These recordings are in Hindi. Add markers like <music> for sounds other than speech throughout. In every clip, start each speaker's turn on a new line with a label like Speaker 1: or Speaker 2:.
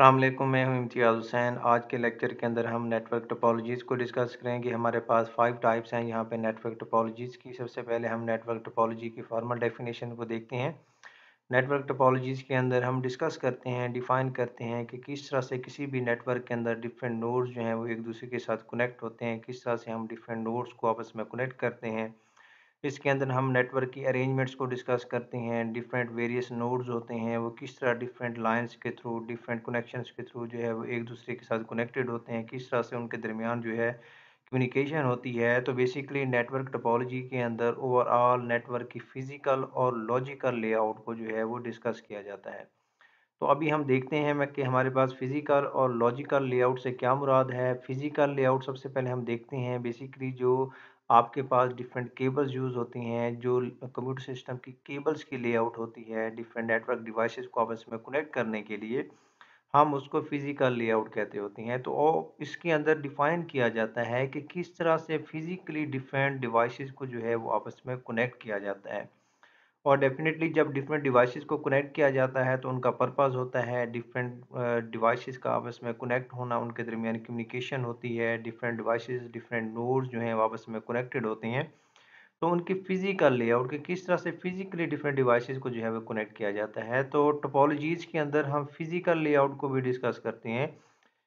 Speaker 1: अल्लाह मैं हूं इम्तियाज़ हुसैन आज के लेक्चर के अंदर हम नेटवर्क टोपोलॉजीज़ को डिस्कस करेंगे हमारे पास फाइव टाइप्स हैं यहाँ पे नेटवर्क टोपोलॉजीज़ की सबसे पहले हम नेटवर्क टोपोलॉजी की फॉर्मल डेफिनेशन को देखते हैं नेटवर्क टोपोलॉजीज़ के अंदर हम डिस्कस करते हैं डिफ़ाइन करते हैं कि किस तरह से किसी भी नेटवर्क के अंदर डिफरेंट नोड्स जो हैं वो एक दूसरे के साथ कनेक्ट होते हैं किस तरह से हम डिफरेंट नोड्स को आपस में कनेक्ट करते हैं इसके अंदर हम नेटवर्क की अरेंजमेंट्स को डिस्कस करते हैं डिफरेंट वेरियस नोड्स होते हैं वो किस तरह डिफरेंट लाइंस के थ्रू डिफरेंट कनेक्शंस के थ्रू जो है वो एक दूसरे के साथ कनेक्टेड होते हैं किस तरह से उनके दरमियान जो है कम्युनिकेशन होती है तो बेसिकली नेटवर्क टपोलॉजी के अंदर ओवरऑल नेटवर्क की फ़िज़िकल और लॉजिकल लेआउट को जो है वो डिस्कस किया जाता है तो अभी हम देखते हैं कि हमारे पास फ़िज़िकल और लॉजिकल लेआउट से क्या मुराद है फ़िज़िकल लेआउट सबसे पहले हम देखते हैं बेसिकली जो आपके पास डिफरेंट केबल्स यूज़ होती हैं जो कंप्यूटर सिस्टम की केबल्स की लेआउट होती है डिफरेंट नेटवर्क डिवाइसेस को आपस में कनेक्ट करने के लिए हम उसको फिज़िकल लेआउट कहते होती हैं तो इसके अंदर डिफ़ाइन किया जाता है कि किस तरह से फिज़िकली डिफरेंट डिवाइसेस को जो है वो आपस में कनेक्ट किया जाता है और डेफिनेटली जब डिफरेंट डिवाइसेस को कनेक्ट किया जाता है तो उनका पर्पस होता है डिफरेंट डिवाइसेस का आपस में कनेक्ट होना उनके दरमियान कम्युनिकेशन होती है डिफरेंट डिवाइसेस डिफरेंट नोड्स जो हैं आपस में कनेक्टेड होते हैं तो उनकी फिजिकल लेआउट के किस तरह से फिजिकली डिफरेंट डिवाइसेस को जो है वो कनेक्ट किया जाता है तो टोपोलॉजीज़ के अंदर हम फिजिकल लेआउट को भी डिस्कस करते हैं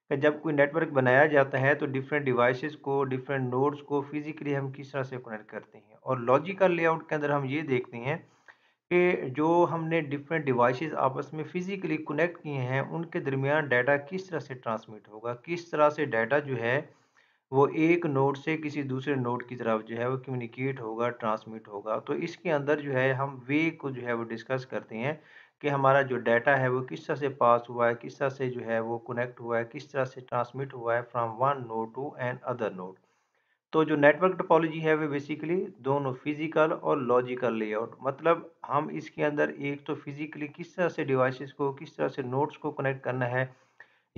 Speaker 1: कि जब कोई नेटवर्क बनाया जाता है तो डिफरेंट डिवाइसेस को डिफरेंट नोड्स को फिजिकली हम किस तरह से कनेक्ट करते हैं और लॉजिकल लेआउट के अंदर हम ये देखते हैं कि जो हमने डिफरेंट डिवाइसेस आपस में फ़िज़िकली कनेक्ट किए हैं उनके दरमियान डाटा किस तरह से ट्रांसमिट होगा किस तरह से डाटा जो है वो एक नोड से किसी दूसरे नोड की तरफ जो है वो कम्युनिकेट होगा ट्रांसमिट होगा तो इसके अंदर जो है हम वे को जो है वो डिस्कस करते हैं कि हमारा जो डाटा है वो किस तरह से पास हुआ है किस तरह से जो है वो कनेक्ट हुआ है किस तरह से ट्रांसमिट हुआ है from one node to another node तो जो नेटवर्क टोपोलॉजी है वे बेसिकली दोनों फिजिकल और लॉजिकल लेआउट मतलब हम इसके अंदर एक तो फिजिकली किस तरह से डिवाइसेस को किस तरह से नोट्स को कनेक्ट करना है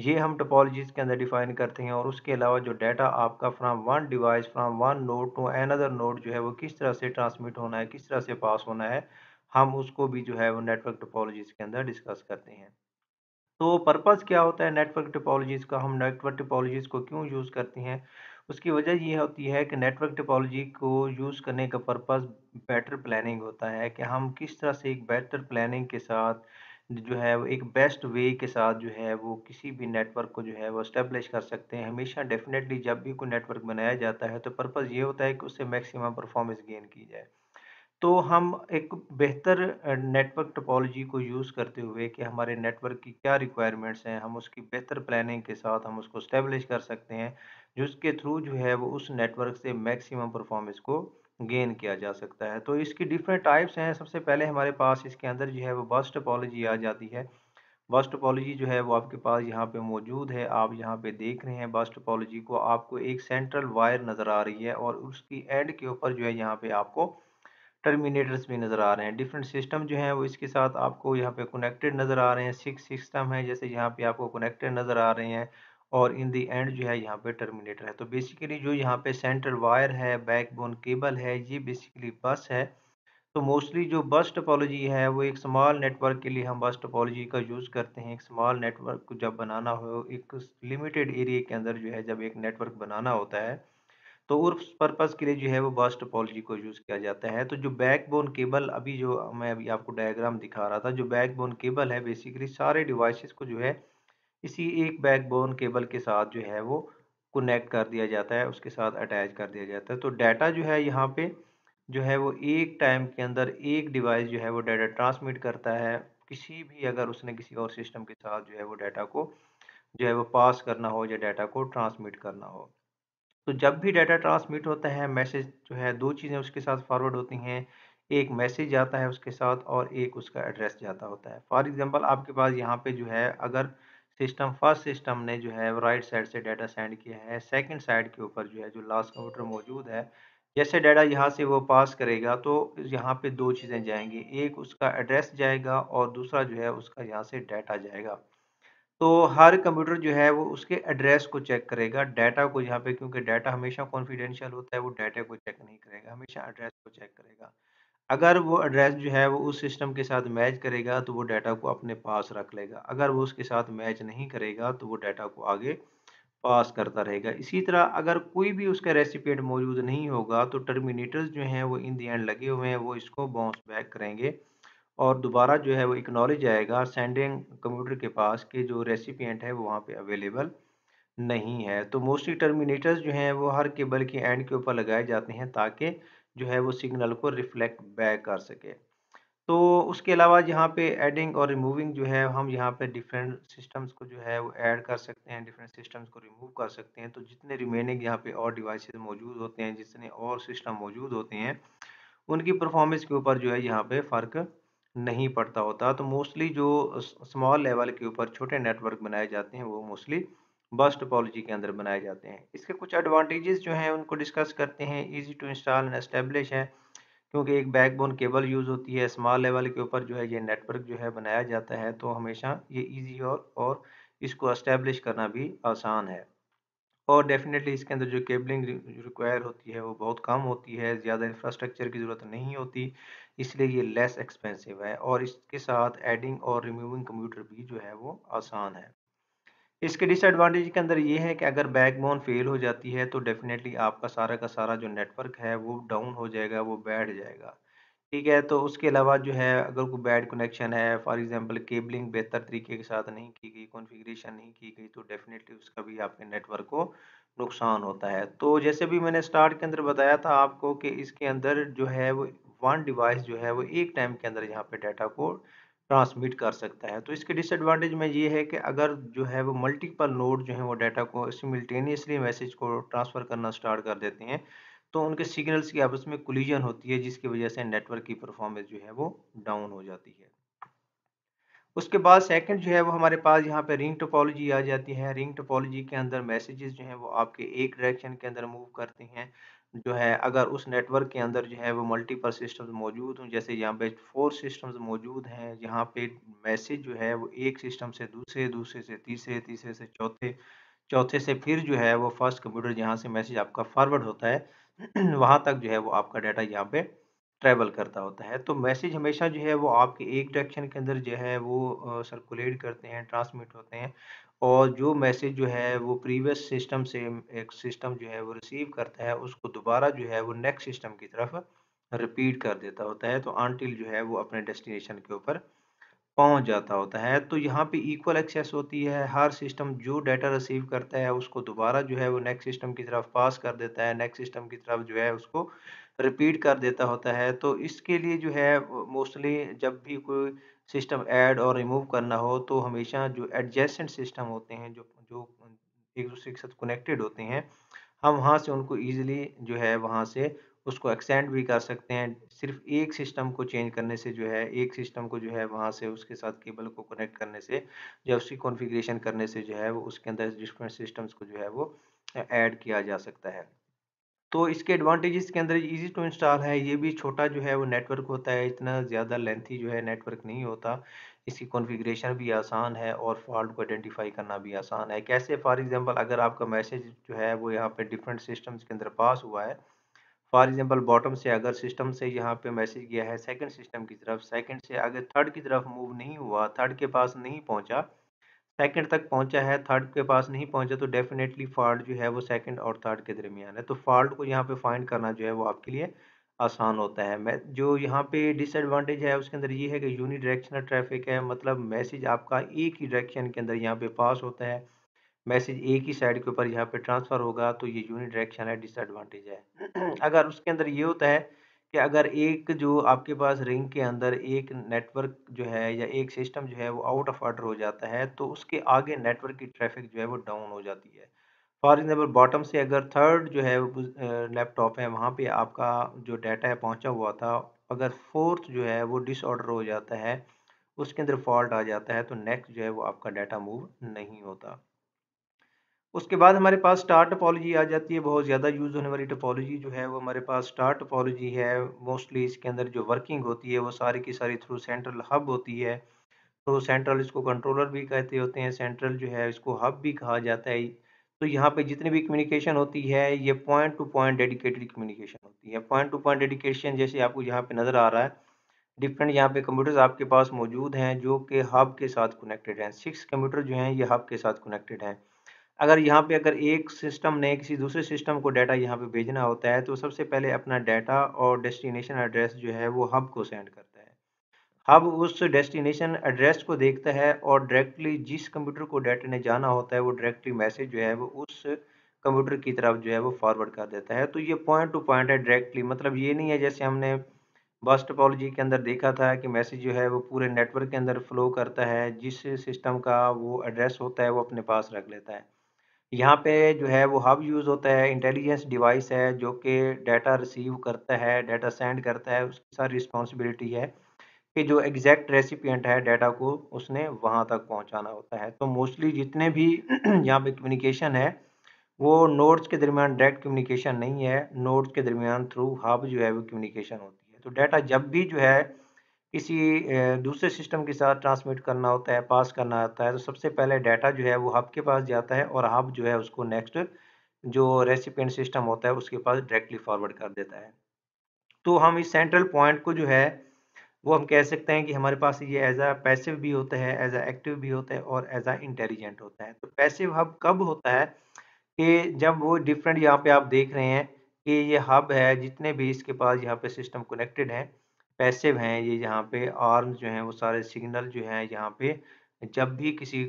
Speaker 1: ये हम टोपोलॉजीज के अंदर डिफाइन करते हैं और उसके अलावा जो डाटा आपका from one device from one node to another node जो है वो किस तरह से ट्रांसमिट होना है किस तरह से पास होना है हम उसको भी जो है वो नेटवर्क टोपोलॉजीज के अंदर डिस्कस करते हैं तो पर्पज़ क्या होता है नेटवर्क टोपोलॉजीज़ का हम नेटवर्क टोपोलॉजीज़ को क्यों यूज़ करते हैं उसकी वजह यह होती है कि नेटवर्क टेपोलॉजी को यूज़ करने का पर्पस बेटर प्लानिंग होता है कि हम किस तरह से एक बेहतर प्लानिंग के साथ जो है वो एक बेस्ट वे के साथ जो है वो किसी भी नेटवर्क को जो है वो इस्टेब्लिश कर सकते हैं हमेशा डेफिनेटली जब भी कोई नेटवर्क बनाया जाता है तो पर्पस ये होता है कि उससे मैक्सिमम परफॉर्मेंस गेन की जाए तो हम एक बेहतर नेटवर्क टोपोलॉजी को यूज़ करते हुए कि हमारे नेटवर्क की क्या रिक्वायरमेंट्स हैं हम उसकी बेहतर प्लानिंग के साथ हम उसको इस्टेब्लिश कर सकते हैं जिसके थ्रू जो है वो उस नेटवर्क से मैक्सिमम परफॉर्मेंस को गेन किया जा सकता है तो इसकी डिफरेंट टाइप्स हैं सबसे पहले हमारे पास इसके अंदर जो है वो बस टपोलॉजी आ जाती है बस टपोलॉजी जो है वो आपके पास यहाँ पे मौजूद है आप यहाँ पे देख रहे हैं बस टपोलॉजी को आपको एक सेंट्रल वायर नज़र आ रही है और उसकी एंड के ऊपर जो है यहाँ पे आपको टर्मिनेटर्स भी नज़र आ रहे हैं डिफरेंट सिस्टम जो है वो इसके साथ आपको यहाँ पे कनेक्टेड नज़र आ रहे हैं सिक्स सिस्टम है जैसे यहाँ पे आपको कनेक्टेड नज़र आ रहे हैं और इन दी एंड जो है यहाँ पे टर्मिनेटर है तो बेसिकली जो यहाँ पे सेंट्रल वायर है बैकबोन केबल है ये बेसिकली बस है तो मोस्टली जो बस टोपोलॉजी है वो एक स्मॉल नेटवर्क के लिए हम बस टोपोलॉजी का यूज़ करते हैं एक स्मॉल नेटवर्क को जब बनाना हो एक लिमिटेड एरिए के अंदर जो है जब एक नेटवर्क बनाना होता है तो उर्फ पर्पज़ के लिए जो है वो बस टोपोलॉजी को यूज़ किया जाता है तो जो बैकबोन केबल अभी जो मैं अभी आपको डायग्राम दिखा रहा था जो बैकबोन केबल है बेसिकली सारे डिवाइसेस को जो है इसी एक बैकबोन केबल के साथ जो है वो कनेक्ट कर दिया जाता है उसके साथ अटैच कर दिया जाता है तो डाटा जो है यहाँ पे जो है वो एक टाइम के अंदर एक डिवाइस जो है वो डाटा ट्रांसमिट करता है किसी भी अगर उसने किसी और सिस्टम के साथ जो है वो डाटा को जो है वो पास करना हो या डाटा को ट्रांसमिट करना हो तो जब भी डाटा ट्रांसमिट होता है मैसेज जो है दो चीज़ें उसके साथ फॉरवर्ड होती हैं एक मैसेज जाता है उसके साथ और एक उसका एड्रेस जाता होता है फॉर एग्जांपल आपके पास यहाँ पे जो है अगर सिस्टम फर्स्ट सिस्टम ने जो है राइट साइड से डाटा सेंड किया है सेकंड साइड के ऊपर जो है जो लास्ट कंप्यूटर मौजूद है जैसे डाटा यहाँ से वो पास करेगा तो यहाँ पे दो चीज़ें जाएंगी एक उसका एड्रेस जाएगा और दूसरा जो है उसका यहाँ से डाटा जाएगा तो हर कंप्यूटर जो है वो उसके एड्रेस को चेक करेगा डाटा को यहाँ पे क्योंकि डाटा हमेशा कॉन्फिडेंशियल होता है वो डाटा को चेक नहीं करेगा हमेशा एड्रेस को चेक करेगा अगर वो एड्रेस जो है वो उस सिस्टम के साथ मैच करेगा तो वो डाटा को अपने पास रख लेगा अगर वो उसके साथ मैच नहीं करेगा तो वो डाटा को आगे पास करता रहेगा इसी तरह अगर कोई भी उसका रेसिपेंट मौजूद नहीं होगा तो टर्मिनेटर्स जो हैं वो इन दी एंड लगे हुए हैं वो इसको बाउंस बैक करेंगे और दोबारा जो है वो इकनॉलेज आएगा सेंडिंग कंप्यूटर के पास कि जो रेसिपियंट है वो वहाँ पे अवेलेबल नहीं है तो मोस्टली टर्मिनेटर्स जो हैं वो हर केबल के एंड के ऊपर लगाए जाते हैं ताकि जो है वो सिग्नल को रिफ्लेक्ट बैक कर सके तो उसके अलावा यहाँ पे एडिंग और रिमूविंग जो है हम यहाँ पे डिफरेंट सिस्टम्स को जो है वो ऐड कर सकते हैं डिफरेंट सिस्टम्स को रिमूव कर सकते हैं तो जितने रिमेनिंग यहाँ पे और डिवाइसेस मौजूद होते हैं जितने और सिस्टम मौजूद होते हैं उनकी परफॉर्मेंस के ऊपर जो है यहाँ पे फ़र्क नहीं पड़ता होता तो मोस्टली जो स्मॉल लेवल के ऊपर छोटे नेटवर्क बनाए जाते हैं वो मोस्टली बस टोपोलॉजी के अंदर बनाए जाते हैं इसके कुछ एडवांटेजेस जो हैं उनको डिस्कस करते हैं easy to install and establish है क्योंकि एक बैकबोन केबल यूज़ होती है स्मॉल लेवल के ऊपर जो है ये नेटवर्क जो है बनाया जाता है तो हमेशा ये ईजी और और इसको इस्टेब्लिश करना भी आसान है और डेफिनेटली इसके अंदर जो केबलिंग रिक्वायर होती है वो बहुत कम होती है ज़्यादा इंफ्रास्ट्रक्चर की ज़रूरत नहीं होती इसलिए ये लेस एक्सपेंसिव है और इसके साथ एडिंग और रिमूविंग कंप्यूटर भी जो है वो आसान है इसके डिसएडवांटेज के अंदर ये है कि अगर बैकबोन फेल हो जाती है तो डेफिनेटली आपका सारा का सारा जो नेटवर्क है वो डाउन हो जाएगा वो बैठ जाएगा ठीक है तो उसके अलावा जो है अगर कोई बैड कनेक्शन है फॉर एग्जांपल केबलिंग बेहतर तरीके के साथ नहीं की गई कॉन्फ़िगरेशन नहीं की गई तो डेफिनेटली उसका भी आपके नेटवर्क को नुकसान होता है तो जैसे भी मैंने स्टार्ट के अंदर बताया था आपको कि इसके अंदर जो है वो वन डिवाइस जो है वो एक टाइम के अंदर यहाँ पे डाटा को ट्रांसमिट कर सकता है तो इसके डिसएडवांटेज में ये है कि अगर जो है वो मल्टीपल नोड जो है वो डाटा को सिमिल्टेनियसली मैसेज को ट्रांसफ़र करना स्टार्ट कर देते हैं तो उनके सिग्नल्स की आपस में कोलिजन होती है जिसकी वजह से नेटवर्क की परफॉर्मेंस जो है वो डाउन हो जाती है उसके बाद सेकंड जो है वो हमारे पास यहाँ पे रिंग टोपोलॉजी आ जाती है रिंग टोपोलॉजी के अंदर मैसेजेस जो हैं वो आपके एक डायरेक्शन के अंदर मूव करते हैं जो है अगर उस नेटवर्क के अंदर जो है वो मल्टीपल सिस्टम्स मौजूद हों जैसे यहाँ पे फोर सिस्टम्स मौजूद हैं यहाँ पे मैसेज जो है वो एक सिस्टम से दूसरे दूसरे से तीसरे तीसरे से चौथे चौथे से फिर जो है वो फर्स्ट कंप्यूटर जहाँ से मैसेज आपका फॉरवर्ड होता है <clears throat> वहाँ तक जो है वो आपका डाटा यहाँ पे ट्रैवल करता होता है तो मैसेज हमेशा जो है वो आपके एक डायरेक्शन के अंदर जो है वो सर्कुलेट करते हैं ट्रांसमिट होते हैं और जो मैसेज जो है वो प्रीवियस सिस्टम से एक सिस्टम जो है वो रिसीव करता है उसको दोबारा जो है वो नेक्स्ट सिस्टम की तरफ रिपीट कर देता होता है तो आंटिल जो है वो अपने डेस्टिनेशन के ऊपर पहुंच जाता होता है तो यहाँ पे इक्वल एक्सेस होती है हर सिस्टम जो डाटा रिसीव करता है उसको दोबारा जो है वो नेक्स्ट सिस्टम की तरफ पास कर देता है नेक्स्ट सिस्टम की तरफ जो है उसको रिपीट कर देता होता है तो इसके लिए जो है मोस्टली जब भी कोई सिस्टम ऐड और रिमूव करना हो तो हमेशा जो एडजेसेंट सिस्टम होते हैं जो जो एक दूसरे के साथ कनेक्टेड होते हैं हम वहाँ से उनको ईजिली जो है वहाँ से उसको एक्सटेंड भी कर सकते हैं सिर्फ एक सिस्टम को चेंज करने से जो है एक सिस्टम को जो है वहाँ से उसके साथ केबल को कनेक्ट करने से या उसकी कॉन्फ़िगरेशन करने से जो है वो उसके अंदर डिफरेंट सिस्टम्स को जो है वो ऐड किया जा सकता है तो इसके एडवांटेजेस के अंदर इजी टू इंस्टॉल है ये भी छोटा जो है वो नेटवर्क होता है इतना ज़्यादा लेंथी जो है नेटवर्क नहीं होता इसकी कॉन्फ़िगरेशन भी आसान है और फॉल्ट को आइडेंटिफाई करना भी आसान है कैसे फॉर एग्जांपल अगर आपका मैसेज जो है वो यहाँ पे डिफरेंट सिस्टम्स के अंदर पास हुआ है फॉर एग्ज़ाम्पल बॉटम से अगर सिस्टम से यहाँ पर मैसेज गया है सेकेंड सिस्टम की तरफ सेकेंड से अगर थर्ड की तरफ मूव नहीं हुआ थर्ड के पास नहीं पहुँचा सेकंड तक पहुंचा है थर्ड के पास नहीं पहुंचा तो डेफिनेटली फॉल्ट जो है वो सेकंड और थर्ड के दरमियान है तो फॉल्ट को यहाँ पे फाइंड करना जो है वो आपके लिए आसान होता है मैं जो यहाँ पे डिसएडवांटेज है उसके अंदर ये है कि यूनि डायरेक्शनल ट्रैफिक है मतलब मैसेज आपका एक ही डायरेक्शन के अंदर यहाँ पे पास होता है मैसेज एक ही साइड के ऊपर यहाँ पे ट्रांसफ़र होगा तो ये यूनि डायरेक्शन है डिसएडवांटेज है <clears throat> अगर उसके अंदर ये होता है कि अगर एक जो आपके पास रिंग के अंदर एक नेटवर्क जो है या एक सिस्टम जो है वो आउट ऑफ ऑर्डर हो जाता है तो उसके आगे नेटवर्क की ट्रैफिक जो है वो डाउन हो जाती है फॉर एग्जाम्पल बॉटम से अगर थर्ड जो है लैपटॉप है वहाँ पे आपका जो डाटा है पहुँचा हुआ था अगर फोर्थ जो है वो डिसऑर्डर हो जाता है उसके अंदर फॉल्ट आ जाता है तो नेक्स्ट जो है वो आपका डाटा मूव नहीं होता उसके बाद हमारे पास स्टार टपोलॉजी आ जाती है बहुत ज़्यादा यूज़ होने वाली टपोलॉजी जो है वो हमारे पास स्टार टपोलॉजी है मोस्टली इसके अंदर जो वर्किंग होती है वो सारी की सारी थ्रू सेंट्रल हब होती है तो सेंट्रल इसको कंट्रोलर भी कहते होते हैं सेंट्रल जो है इसको हब भी कहा जाता है तो यहाँ पे जितनी भी कम्युनिकेशन होती है ये point to point dedicated communication होती है पॉइंट टू पॉइंट डेडिकेशन जैसे आपको यहाँ पे नज़र आ रहा है डिफरेंट यहाँ पे कंप्यूटर्स आपके पास मौजूद हैं जो कि हब के साथ कनेक्टेड हैं सिक्स कंप्यूटर जो हैं ये हब के साथ कनेक्टेड हैं अगर यहाँ पे अगर एक सिस्टम ने किसी दूसरे सिस्टम को डाटा यहाँ पे भेजना होता है तो सबसे पहले अपना डाटा और डेस्टिनेशन एड्रेस जो है वो हब को सेंड करता है हब उस डेस्टिनेशन एड्रेस को देखता है और डायरेक्टली जिस कंप्यूटर को डाटा ने जाना होता है वो डायरेक्टली मैसेज जो है वो उस कंप्यूटर की तरफ जो है वो फॉरवर्ड कर देता है तो ये पॉइंट टू पॉइंट है डायरेक्टली मतलब ये नहीं है जैसे हमने बस टोपोलॉजी के अंदर देखा था कि मैसेज जो है वो पूरे नेटवर्क के अंदर फ्लो करता है जिस सिस्टम का वो एड्रेस होता है वो अपने पास रख लेता है यहाँ पे जो है वो हब यूज़ होता है इंटेलिजेंस डिवाइस है जो कि डाटा रिसीव करता है डाटा सेंड करता है उसकी सारी रिस्पॉन्सिबिलिटी है कि जो एग्जैक्ट रेसिपियंट है डाटा को उसने वहाँ तक पहुँचाना होता है तो मोस्टली जितने भी <clears throat> यहाँ पे कम्युनिकेशन है वो नोड्स के दरमियान डायरेक्ट कम्युनिकेशन नहीं है नोड्स के दरमियान थ्रू हब जो है वो कम्युनिकेशन होती है तो डाटा जब भी जो है किसी दूसरे सिस्टम के साथ ट्रांसमिट करना होता है पास करना होता है तो सबसे पहले डाटा जो है वो हब के पास जाता है और हब जो है उसको नेक्स्ट जो रेसिपेंट सिस्टम होता है उसके पास डायरेक्टली फॉरवर्ड कर देता है तो हम इस सेंट्रल पॉइंट को जो है वो हम कह सकते हैं कि हमारे पास ये एज आ पैसिव भी होता है एज आ एक्टिव भी होता है और एज आ इंटेलिजेंट होता है तो पैसिव हब कब होता है कि जब वो डिफरेंट यहाँ पे आप देख रहे हैं कि ये हब है जितने भी इसके पास यहाँ पे सिस्टम कनेक्टेड हैं पैसिव हैं ये यहाँ पे आर्म जो हैं वो सारे सिग्नल जो हैं यहाँ पे जब भी किसी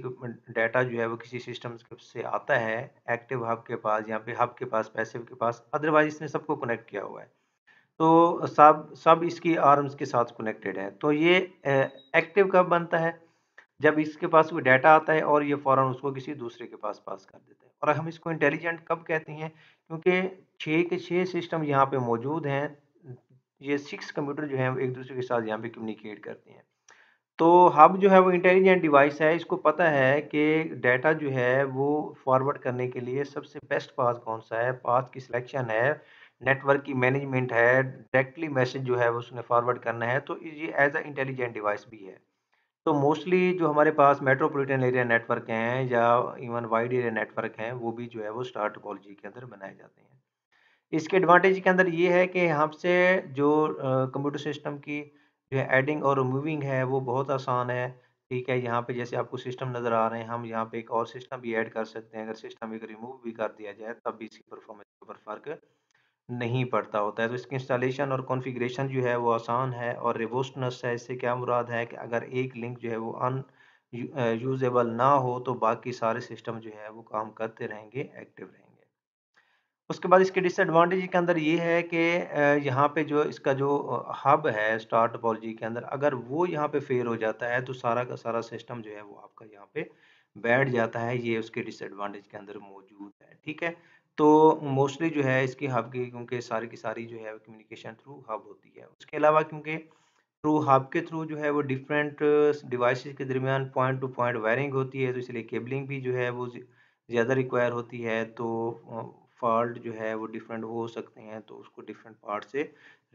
Speaker 1: डाटा जो है वो किसी सिस्टम से आता है एक्टिव हब के पास यहाँ पे हब के पास पैसिव के पास अदरवाइज इसने सबको कनेक्ट किया हुआ है तो सब सब इसकी आर्म्स के साथ कनेक्टेड है तो ये एक्टिव कब बनता है जब इसके पास कोई डाटा आता है और ये फ़ौरन उसको किसी दूसरे के पास पास कर देता है और हम इसको इंटेलिजेंट कब कहते हैं क्योंकि छः के छः सिस्टम यहाँ पे मौजूद हैं ये सिक्स कंप्यूटर जो है वो एक दूसरे के साथ यहाँ पे कम्युनिकेट करते हैं तो हब जो है वो इंटेलिजेंट डिवाइस है इसको पता है कि डाटा जो है वो फॉरवर्ड करने के लिए सबसे बेस्ट पास कौन सा है पास की सिलेक्शन है नेटवर्क की मैनेजमेंट है डायरेक्टली मैसेज जो है वो उसने फॉरवर्ड करना है तो ये एज अ इंटेलिजेंट डिवाइस भी है तो मोस्टली जो हमारे पास मेट्रोपोलिटन एरिया नेटवर्क हैं या इवन वाइड एरिया नेटवर्क हैं वो भी जो है वो स्टार टोपोलॉजी के अंदर बनाए जाते हैं इसके एडवांटेज के अंदर ये है कि हमसे जो कंप्यूटर सिस्टम की जो है एडिंग और रिमूविंग है वो बहुत आसान है ठीक है यहाँ पे जैसे आपको सिस्टम नज़र आ रहे हैं हम यहाँ पे एक और सिस्टम भी ऐड कर सकते हैं अगर सिस्टम एक रिमूव भी कर दिया जाए तब भी इसकी परफॉर्मेंस के ऊपर फ़र्क नहीं पड़ता होता है तो इसकी इंस्टॉलेशन और कॉन्फ़िगरेशन जो है वो आसान है और रिवोस्टनेस है इससे क्या मुराद है कि अगर एक लिंक जो है वो अन यूजेबल ना हो तो बाकी सारे सिस्टम जो है वो काम करते रहेंगे एक्टिव रहेंगे उसके बाद इसके डिसएडवांटेज के अंदर ये है कि यहाँ पे जो इसका जो हब है स्टार टोपोलॉजी के अंदर अगर वो यहाँ पे फेल हो जाता है तो सारा का सारा सिस्टम जो है वो आपका यहाँ पे बैठ जाता है ये उसके डिसएडवांटेज के अंदर मौजूद है ठीक है तो मोस्टली जो है इसकी हब की क्योंकि सारी की सारी जो है कम्युनिकेशन थ्रू हब होती है उसके अलावा क्योंकि थ्रू हब के थ्रू जो है वो डिफरेंट डिवाइस के दरमियान पॉइंट टू पॉइंट वायरिंग होती है तो इसलिए केबलिंग भी जो है वो ज़्यादा रिक्वायर होती है तो फॉल्ट जो है वो डिफरेंट हो सकते हैं तो उसको डिफरेंट पार्ट से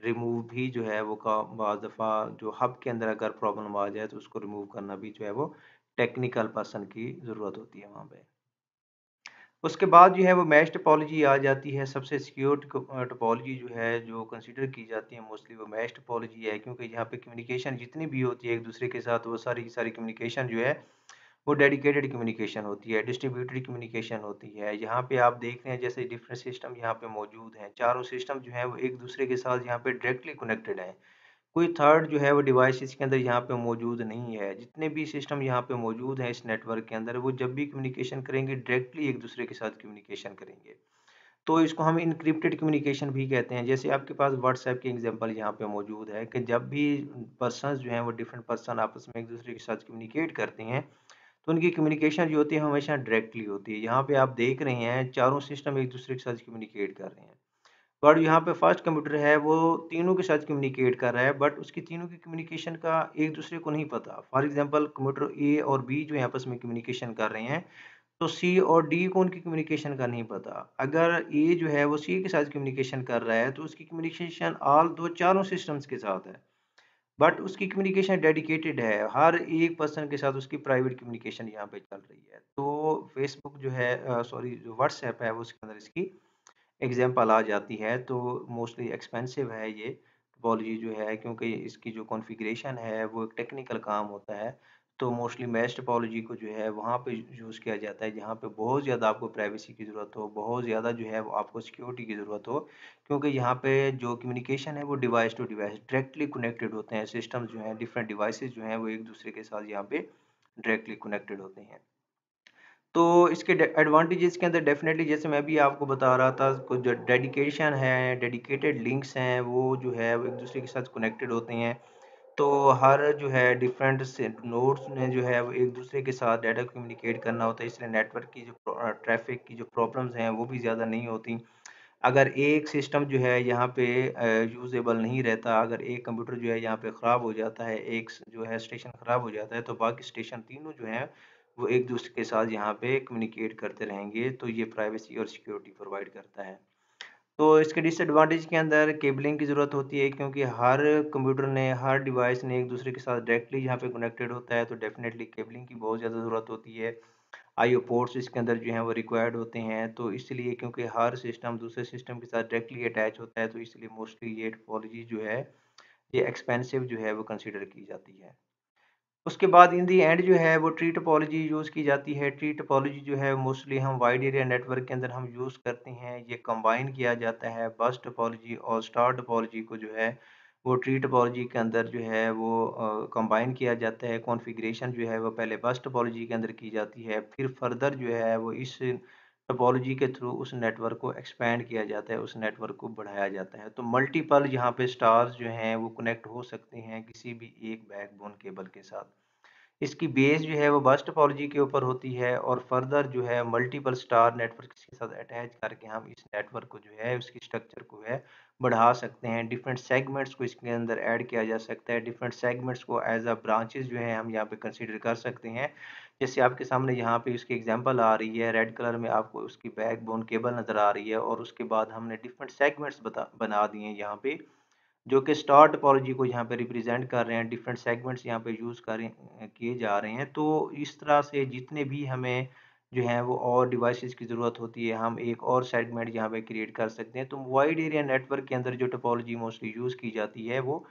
Speaker 1: रिमूव भी जो है वो का बज दफ़ा जो हब के अंदर अगर प्रॉब्लम आ जाए तो उसको रिमूव करना भी जो है वो टेक्निकल पर्सन की ज़रूरत होती है वहाँ पर उसके बाद जो है वो मैश टपोलॉजी आ जाती है सबसे सिक्योर टपोलॉजी जो है जो कंसिडर की जाती है मोस्टली वो मैश टपोलॉजी है क्योंकि यहाँ पर कम्युनिकेशन जितनी भी होती है एक दूसरे के साथ वो सारी की सारी कम्युनिकेशन जो है वो डेडिकेटेड कम्युनिकेशन होती है डिस्ट्रीब्यूटेड कम्युनिकेशन होती है यहाँ पे आप देख रहे हैं जैसे डिफरेंट सिस्टम यहाँ पे मौजूद हैं चारों सिस्टम जो है वो एक दूसरे के साथ यहाँ पे डायरेक्टली कनेक्टेड हैं कोई थर्ड जो है वो डिवाइस इसके अंदर यहाँ पे मौजूद नहीं है जितने भी सिस्टम यहाँ पे मौजूद हैं इस नेटवर्क के अंदर वो जब भी कम्युनिकेशन करेंगे डायरेक्टली एक दूसरे के साथ कम्युनिकेशन करेंगे तो इसको हम इनक्रिप्टेड कम्युनिकेशन भी कहते हैं जैसे आपके पास व्हाट्सएप के एग्जांपल यहाँ पे मौजूद है कि जब भी पर्सन जो हैं वो डिफरेंट पर्सन आपस में एक दूसरे के साथ कम्युनिकेट करते हैं तो उनकी कम्युनिकेशन जो होती है हमेशा डायरेक्टली होती है यहाँ पे आप देख रहे हैं चारों सिस्टम एक दूसरे के साथ कम्युनिकेट कर रहे हैं बट यहाँ पे फर्स्ट कंप्यूटर है वो तीनों के साथ कम्युनिकेट कर रहा है बट उसकी तीनों की कम्युनिकेशन का एक दूसरे को नहीं पता फॉर एग्ज़ाम्पल कंप्यूटर ए और बी जो आपस में कम्युनिकेशन कर रहे हैं तो सी और डी को उनकी कम्युनिकेशन का नहीं पता अगर ए जो है वो सी के साथ कम्युनिकेशन कर रहा है तो उसकी कम्युनिकेशन ऑल दो चारों सिस्टम्स के साथ है बट उसकी कम्युनिकेशन डेडिकेटेड है हर एक पर्सन के साथ उसकी प्राइवेट कम्युनिकेशन यहाँ पे चल रही है तो फेसबुक जो है सॉरी जो व्हाट्सएप है उसके अंदर इसकी एग्जाम्पल आ जाती है तो मोस्टली एक्सपेंसिव है ये टोपोलॉजी जो है क्योंकि इसकी जो कॉन्फ़िगरेशन है वो एक टेक्निकल काम होता है तो मोस्टली मैच टपोलॉजी को जो है वहाँ पे यूज़ किया जाता है जहाँ पे बहुत ज़्यादा आपको प्राइवेसी की ज़रूरत हो बहुत ज़्यादा जो है आपको सिक्योरिटी की ज़रूरत हो क्योंकि यहाँ पे जो कम्युनिकेशन है वो device to device directly connected होते हैं सिस्टम जो हैं डिफरेंट डिवाइसेज जो हैं वो एक दूसरे के साथ यहाँ पे डायरेक्टली कनेक्टेड होते हैं तो इसके एडवांटेजेस के अंदर डेफिनेटली जैसे मैं भी आपको बता रहा था कुछ जो डेडिकेशन है डेडिकेटेड लिंक्स हैं वो जो है एक दूसरे के साथ कनेक्टेड होते हैं तो हर जो है डिफरेंट नोड्स ने जो है वो एक दूसरे के साथ डाटा कम्युनिकेट करना होता है इसलिए नेटवर्क की जो ट्रैफिक की जो प्रॉब्लम्स हैं वो भी ज़्यादा नहीं होती अगर एक सिस्टम जो है यहाँ पे यूजेबल नहीं रहता अगर एक कंप्यूटर जो है यहाँ पे ख़राब हो जाता है एक जो है स्टेशन ख़राब हो जाता है तो बाकी स्टेशन तीनों जो हैं वो एक दूसरे के साथ यहाँ पे कम्युनिकेट करते रहेंगे तो ये प्राइवेसी और सिक्योरिटी प्रोवाइड करता है तो इसके डिसएडवांटेज के अंदर केबलिंग की ज़रूरत होती है क्योंकि हर कंप्यूटर ने हर डिवाइस ने एक दूसरे के साथ डायरेक्टली यहाँ पे कनेक्टेड होता है तो डेफिनेटली केबलिंग की बहुत ज़्यादा ज़रूरत होती है आईओ पोर्ट्स इसके अंदर जो हैं वो रिक्वायर्ड होते हैं तो इसलिए क्योंकि हर सिस्टम दूसरे सिस्टम के साथ डायरेक्टली अटैच होता है तो इसलिए मोस्टली ये टेक्नोलॉजी जो है ये एक्सपेंसिव जो है वो कंसिडर की जाती है उसके बाद इन दी एंड जो है वो ट्री टपोलॉजी यूज़ की जाती है ट्री टपोलॉजी जो है मोस्टली हम वाइड एरिया नेटवर्क के अंदर हम यूज़ करते हैं ये कंबाइन किया जाता है बस टपोलॉजी और स्टार टपोलॉजी को जो है वो ट्री टपोलॉजी के अंदर जो है वो कंबाइन किया जाता है कॉन्फ़िगरेशन जो है वो पहले बस टपोलॉजी के अंदर की जाती है फिर फर्दर जो है वो इस टोपोलॉजी के थ्रू उस नेटवर्क को एक्सपेंड किया जाता है उस नेटवर्क को बढ़ाया जाता है तो मल्टीपल यहाँ पे स्टार्स जो हैं वो कनेक्ट हो सकते हैं किसी भी एक बैकबोन केबल के साथ इसकी बेस जो है वो बस टोपोलॉजी के ऊपर होती है और फर्दर जो है मल्टीपल स्टार नेटवर्क के साथ अटैच करके हम इस नेटवर्क को जो है उसकी स्ट्रक्चर को है बढ़ा सकते हैं डिफरेंट सेगमेंट्स को इसके अंदर ऐड किया जा सकता है डिफरेंट सेगमेंट्स को एज अ ब्रांचेज जो है हम यहाँ पे कंसिडर कर सकते हैं जैसे आपके सामने यहाँ पे उसकी एग्जांपल आ रही है रेड कलर में आपको उसकी बैक बोन केबल नज़र आ रही है और उसके बाद हमने डिफरेंट सेगमेंट्स बता बना दिए हैं यहाँ पे जो कि स्टार टोपोलॉजी को यहाँ पे रिप्रेजेंट कर रहे हैं डिफरेंट सेगमेंट्स यहाँ पे यूज़ कर किए जा रहे हैं तो इस तरह से जितने भी हमें जो है वो और डिवाइसिस की ज़रूरत होती है हम एक और सेगमेंट यहाँ पे क्रिएट कर सकते हैं तो वाइड एरिया नेटवर्क के अंदर जो टोपोलॉजी मोस्टली यूज़ की जाती है वो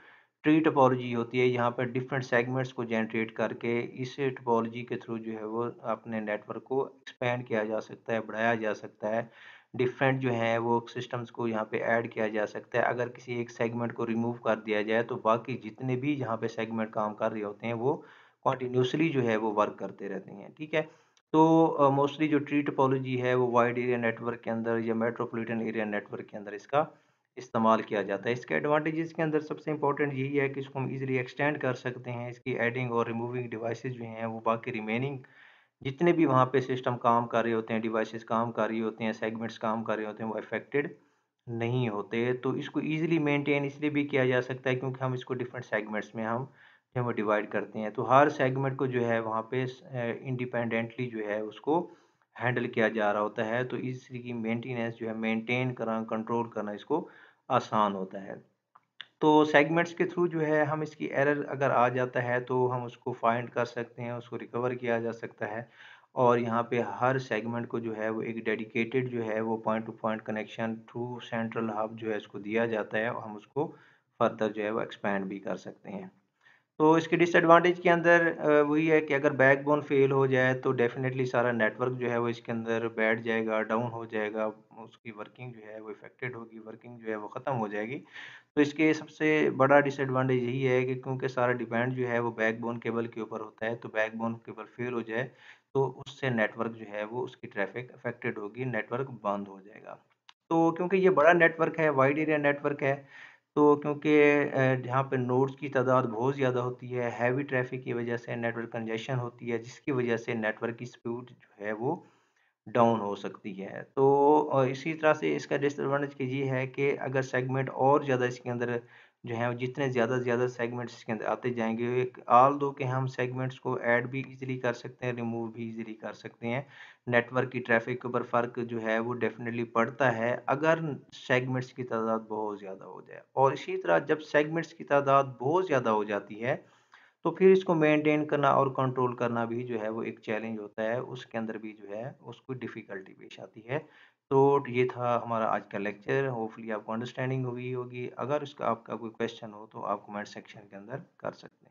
Speaker 1: ट्री टपोलॉजी होती है यहाँ पर डिफरेंट सेगमेंट्स को जनरेट करके इस टपोलॉजी के थ्रू जो है वो अपने नेटवर्क को एक्सपेंड किया जा सकता है बढ़ाया जा सकता है डिफरेंट जो है वो सिस्टम्स को यहाँ पे ऐड किया जा सकता है अगर किसी एक सेगमेंट को रिमूव कर दिया जाए तो बाकी जितने भी यहाँ पे सेगमेंट काम कर रहे होते हैं वो कॉन्टीन्यूसली जो है वो वर्क करते रहते हैं ठीक है तो मोस्टली uh, जो ट्री टपोलॉजी है वो वाइड एरिया नेटवर्क के अंदर या मेट्रोपोलिटन एरिया नेटवर्क के अंदर इसका इस्तेमाल किया जाता है इसके एडवांटेजेस के अंदर सबसे इंपॉर्टेंट यही है कि इसको हम इजीली एक्सटेंड कर सकते हैं इसकी एडिंग और रिमूविंग डिवाइसेस जो हैं वो बाकी रिमेनिंग जितने भी वहाँ पे सिस्टम काम कर रहे होते हैं डिवाइसेस काम कर रही होते हैं सेगमेंट्स काम कर रहे होते हैं वो अफेक्टेड नहीं होते तो इसको ईजिली मेनटेन इसलिए भी किया जा सकता है क्योंकि हम इसको डिफरेंट सेगमेंट्स में हम जो है डिवाइड करते हैं तो हर सेगमेंट को जो है वहाँ पे इंडिपेंडेंटली जो है उसको हैंडल किया जा रहा होता है तो इसकी मेंटेनेंस जो है मेंटेन करना कंट्रोल करना इसको आसान होता है तो सेगमेंट्स के थ्रू जो है हम इसकी एरर अगर आ जाता है तो हम उसको फाइंड कर सकते हैं उसको रिकवर किया जा सकता है और यहाँ पे हर सेगमेंट को जो है वो एक डेडिकेटेड जो है वो point to point connection through central hub जो है इसको दिया जाता है और हम उसको फर्दर जो है वो एक्सपेंड भी कर सकते हैं तो इसके डिसएडवांटेज के अंदर वही है कि अगर बैकबोन फेल हो जाए तो डेफिनेटली सारा नेटवर्क जो है वो इसके अंदर बैठ जाएगा डाउन हो जाएगा उसकी वर्किंग जो है वो इफेक्टेड होगी वर्किंग जो है वो ख़त्म हो जाएगी तो इसके सबसे बड़ा डिसएडवांटेज यही है कि क्योंकि सारा डिपेंड जो है वो बैकबोन केबल के ऊपर होता है तो बैकबोन केबल फेल हो जाए तो उससे नेटवर्क जो है वो उसकी ट्रैफिक अफेक्टेड होगी नेटवर्क बंद हो जाएगा तो क्योंकि ये बड़ा नेटवर्क है वाइड एरिया नेटवर्क है तो क्योंकि यहाँ पर नोड्स की तादाद बहुत ज़्यादा होती है हैवी ट्रैफिक की वजह से नेटवर्क कंजेशन होती है जिसकी वजह से नेटवर्क की स्पीड जो है वो डाउन हो सकती है तो इसी तरह से इसका डिसएडवांटेज ये है कि अगर सेगमेंट और ज़्यादा इसके अंदर जो है जितने ज़्यादा से ज़्यादा सेगमेंट्स के अंदर आते जाएंगे आल दो के हम सेगमेंट्स को ऐड भी इजीली कर सकते हैं रिमूव भी इजीली कर सकते हैं नेटवर्क की ट्रैफिक के ऊपर फ़र्क जो है वो डेफिनेटली पड़ता है अगर सेगमेंट्स की तादाद बहुत ज़्यादा हो जाए और इसी तरह जब सेगमेंट्स की तादाद बहुत ज़्यादा हो जाती है तो फिर इसको मेंटेन करना और कंट्रोल करना भी जो है वो एक चैलेंज होता है उसके अंदर भी जो है उसको डिफ़िकल्टी पेश आती है तो ये था हमारा आज का लेक्चर होपफुली आपको अंडरस्टैंडिंग हुई होगी अगर उसका आपका कोई क्वेश्चन हो तो आप कमेंट सेक्शन के अंदर कर सकते